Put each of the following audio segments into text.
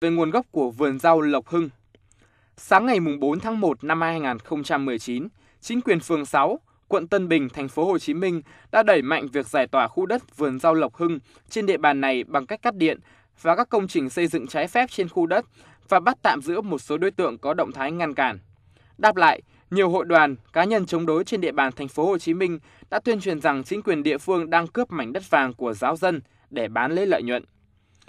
về nguồn gốc của vườn rau Lộc Hưng. Sáng ngày 4 tháng 1 năm 2019, chính quyền phường 6, quận Tân Bình, thành phố Hồ Chí Minh đã đẩy mạnh việc giải tỏa khu đất vườn rau Lộc Hưng trên địa bàn này bằng cách cắt điện và các công trình xây dựng trái phép trên khu đất và bắt tạm giữ một số đối tượng có động thái ngăn cản. Đáp lại, nhiều hội đoàn, cá nhân chống đối trên địa bàn thành phố Hồ Chí Minh đã tuyên truyền rằng chính quyền địa phương đang cướp mảnh đất vàng của giáo dân để bán lấy lợi nhuận.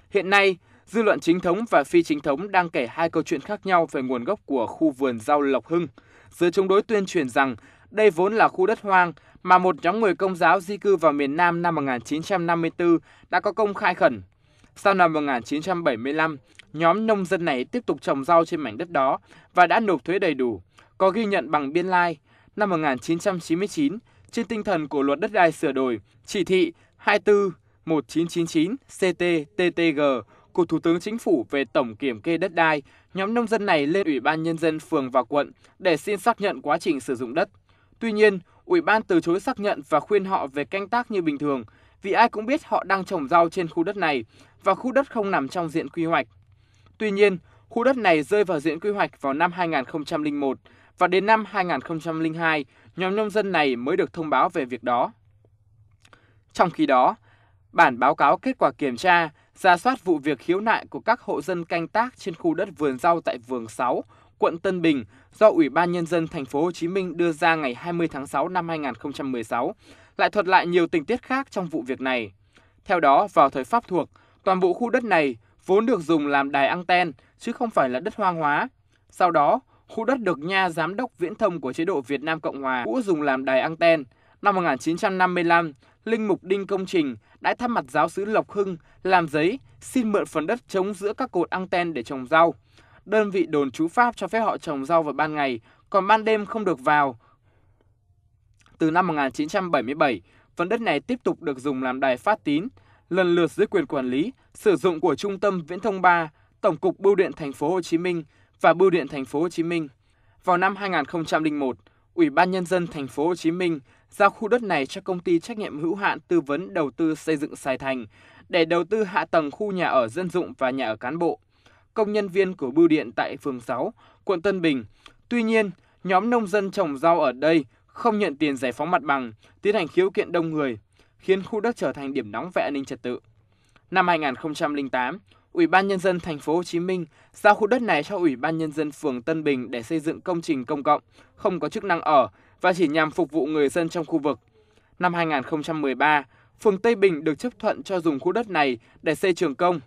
Hiện nay, Dư luận chính thống và phi chính thống đang kể hai câu chuyện khác nhau về nguồn gốc của khu vườn rau Lộc Hưng. giữa chống đối tuyên truyền rằng đây vốn là khu đất hoang mà một nhóm người công giáo di cư vào miền Nam năm 1954 đã có công khai khẩn. Sau năm 1975, nhóm nông dân này tiếp tục trồng rau trên mảnh đất đó và đã nộp thuế đầy đủ, có ghi nhận bằng biên lai. Năm 1999, trên tinh thần của luật đất đai sửa đổi, chỉ thị 24 1999 CT của Thủ tướng Chính phủ về tổng kiểm kê đất đai, nhóm nông dân này lên Ủy ban Nhân dân phường và quận để xin xác nhận quá trình sử dụng đất. Tuy nhiên, Ủy ban từ chối xác nhận và khuyên họ về canh tác như bình thường, vì ai cũng biết họ đang trồng rau trên khu đất này và khu đất không nằm trong diện quy hoạch. Tuy nhiên, khu đất này rơi vào diện quy hoạch vào năm 2001 và đến năm 2002, nhóm nông dân này mới được thông báo về việc đó. Trong khi đó, bản báo cáo kết quả kiểm tra ra soát vụ việc khiếu nại của các hộ dân canh tác trên khu đất vườn rau tại vườn 6, quận Tân Bình do Ủy ban nhân dân thành phố Hồ Chí Minh đưa ra ngày 20 tháng 6 năm 2016, lại thuật lại nhiều tình tiết khác trong vụ việc này. Theo đó, vào thời Pháp thuộc, toàn bộ khu đất này vốn được dùng làm đài anten chứ không phải là đất hoang hóa. Sau đó, khu đất được nha giám đốc viễn thông của chế độ Việt Nam Cộng hòa cũ dùng làm đài anten Năm 1955, Linh Mục Đinh Công Trình đã thăm mặt giáo sứ Lộc Hưng làm giấy xin mượn phần đất trống giữa các cột anten để trồng rau. Đơn vị đồn trú Pháp cho phép họ trồng rau vào ban ngày, còn ban đêm không được vào. Từ năm 1977, phần đất này tiếp tục được dùng làm đài phát tín, lần lượt dưới quyền quản lý, sử dụng của Trung tâm Viễn thông 3, Tổng cục Bưu điện Thành phố Hồ Chí Minh và Bưu điện Thành phố Hồ Chí Minh. Vào năm 2001, Ủy ban nhân dân Thành phố Hồ Chí Minh giao khu đất này cho công ty trách nhiệm hữu hạn tư vấn đầu tư xây dựng Sài Thành để đầu tư hạ tầng khu nhà ở dân dụng và nhà ở cán bộ, công nhân viên của bưu điện tại phường 6, quận Tân Bình. Tuy nhiên, nhóm nông dân trồng rau ở đây không nhận tiền giải phóng mặt bằng, tiến hành khiếu kiện đông người, khiến khu đất trở thành điểm nóng về an ninh trật tự. Năm 2008, Ủy ban nhân dân thành phố Hồ Chí Minh giao khu đất này cho Ủy ban nhân dân phường Tân Bình để xây dựng công trình công cộng, không có chức năng ở và chỉ nhằm phục vụ người dân trong khu vực. Năm 2013, phường Tây Bình được chấp thuận cho dùng khu đất này để xây trường công.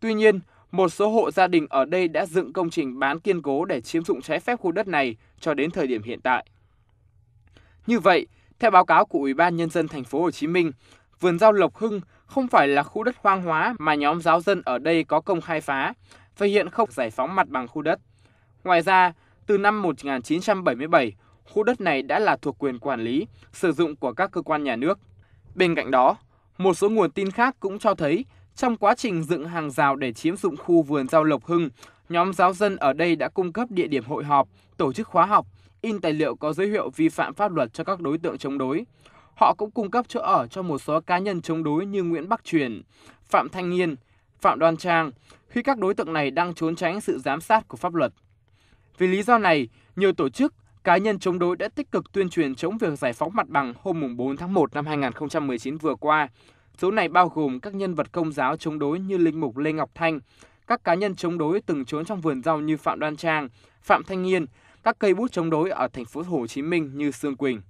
Tuy nhiên, một số hộ gia đình ở đây đã dựng công trình bán kiên cố để chiếm dụng trái phép khu đất này cho đến thời điểm hiện tại. Như vậy, theo báo cáo của Ủy ban nhân dân thành phố Hồ Chí Minh, vườn rau Lộc Hưng không phải là khu đất hoang hóa mà nhóm giáo dân ở đây có công khai phá và hiện không giải phóng mặt bằng khu đất. Ngoài ra, từ năm 1977, khu đất này đã là thuộc quyền quản lý, sử dụng của các cơ quan nhà nước. Bên cạnh đó, một số nguồn tin khác cũng cho thấy trong quá trình dựng hàng rào để chiếm dụng khu vườn rau Lộc Hưng, nhóm giáo dân ở đây đã cung cấp địa điểm hội họp, tổ chức khóa học, in tài liệu có dấu hiệu vi phạm pháp luật cho các đối tượng chống đối. Họ cũng cung cấp chỗ ở cho một số cá nhân chống đối như Nguyễn Bắc Truyền, Phạm Thanh Nghiên, Phạm Đoan Trang, khi các đối tượng này đang trốn tránh sự giám sát của pháp luật. Vì lý do này, nhiều tổ chức, cá nhân chống đối đã tích cực tuyên truyền chống việc giải phóng mặt bằng hôm 4 tháng 1 năm 2019 vừa qua. Số này bao gồm các nhân vật công giáo chống đối như Linh Mục Lê Ngọc Thanh, các cá nhân chống đối từng trốn trong vườn rau như Phạm Đoan Trang, Phạm Thanh Yên, các cây bút chống đối ở thành phố Hồ Chí Minh như Sương Quỳnh.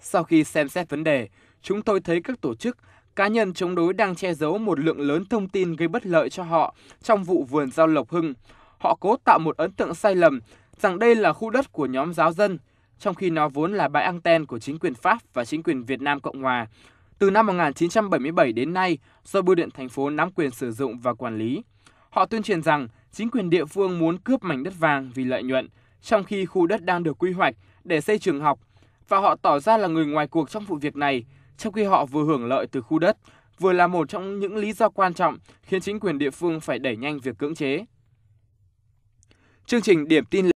Sau khi xem xét vấn đề, chúng tôi thấy các tổ chức, cá nhân chống đối đang che giấu một lượng lớn thông tin gây bất lợi cho họ trong vụ vườn rau Lộc Hưng. Họ cố tạo một ấn tượng sai lầm rằng đây là khu đất của nhóm giáo dân, trong khi nó vốn là bãi anten của chính quyền Pháp và chính quyền Việt Nam Cộng Hòa. Từ năm 1977 đến nay, do bưu điện thành phố nắm quyền sử dụng và quản lý, họ tuyên truyền rằng chính quyền địa phương muốn cướp mảnh đất vàng vì lợi nhuận, trong khi khu đất đang được quy hoạch để xây trường học, và họ tỏ ra là người ngoài cuộc trong vụ việc này, trong khi họ vừa hưởng lợi từ khu đất, vừa là một trong những lý do quan trọng khiến chính quyền địa phương phải đẩy nhanh việc cưỡng chế. Chương trình Điểm tin